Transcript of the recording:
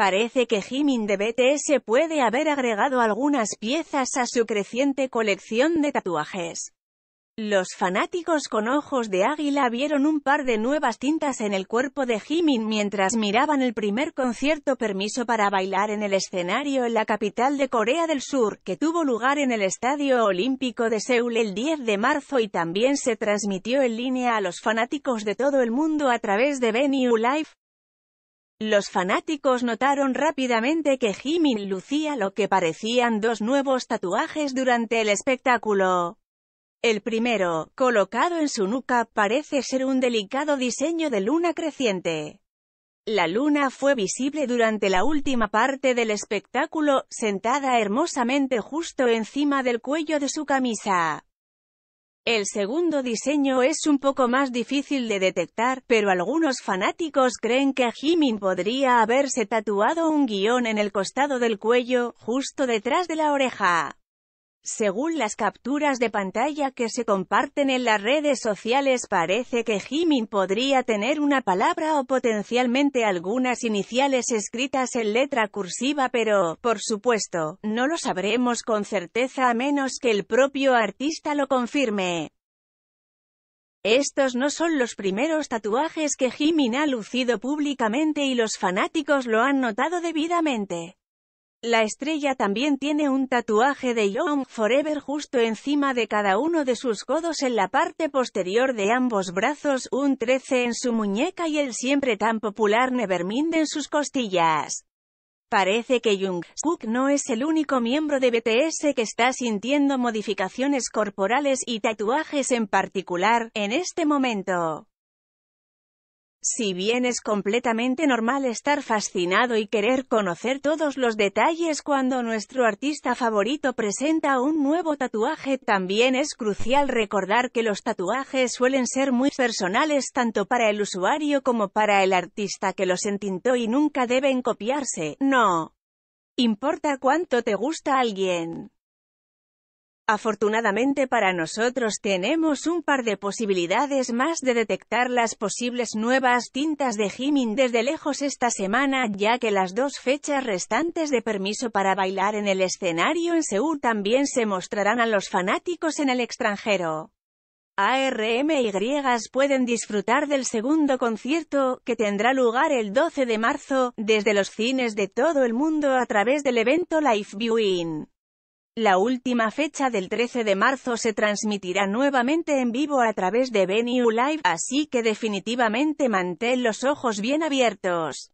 Parece que Jimin de BTS puede haber agregado algunas piezas a su creciente colección de tatuajes. Los fanáticos con ojos de águila vieron un par de nuevas tintas en el cuerpo de Jimin mientras miraban el primer concierto permiso para bailar en el escenario en la capital de Corea del Sur, que tuvo lugar en el Estadio Olímpico de Seúl el 10 de marzo y también se transmitió en línea a los fanáticos de todo el mundo a través de Venue Live. Los fanáticos notaron rápidamente que Jimin lucía lo que parecían dos nuevos tatuajes durante el espectáculo. El primero, colocado en su nuca, parece ser un delicado diseño de luna creciente. La luna fue visible durante la última parte del espectáculo, sentada hermosamente justo encima del cuello de su camisa. El segundo diseño es un poco más difícil de detectar, pero algunos fanáticos creen que Jimin podría haberse tatuado un guión en el costado del cuello, justo detrás de la oreja. Según las capturas de pantalla que se comparten en las redes sociales parece que Jimin podría tener una palabra o potencialmente algunas iniciales escritas en letra cursiva pero, por supuesto, no lo sabremos con certeza a menos que el propio artista lo confirme. Estos no son los primeros tatuajes que Jimin ha lucido públicamente y los fanáticos lo han notado debidamente. La estrella también tiene un tatuaje de Young Forever justo encima de cada uno de sus codos en la parte posterior de ambos brazos, un 13 en su muñeca y el siempre tan popular Nevermind en sus costillas. Parece que Jung no es el único miembro de BTS que está sintiendo modificaciones corporales y tatuajes en particular, en este momento. Si bien es completamente normal estar fascinado y querer conocer todos los detalles cuando nuestro artista favorito presenta un nuevo tatuaje, también es crucial recordar que los tatuajes suelen ser muy personales tanto para el usuario como para el artista que los entintó y nunca deben copiarse, no importa cuánto te gusta alguien. Afortunadamente para nosotros tenemos un par de posibilidades más de detectar las posibles nuevas tintas de Jimin desde lejos esta semana, ya que las dos fechas restantes de permiso para bailar en el escenario en Seúl también se mostrarán a los fanáticos en el extranjero. y Griegas pueden disfrutar del segundo concierto, que tendrá lugar el 12 de marzo, desde los cines de todo el mundo a través del evento Live Viewing. La última fecha del 13 de marzo se transmitirá nuevamente en vivo a través de Venue Live, así que definitivamente mantén los ojos bien abiertos.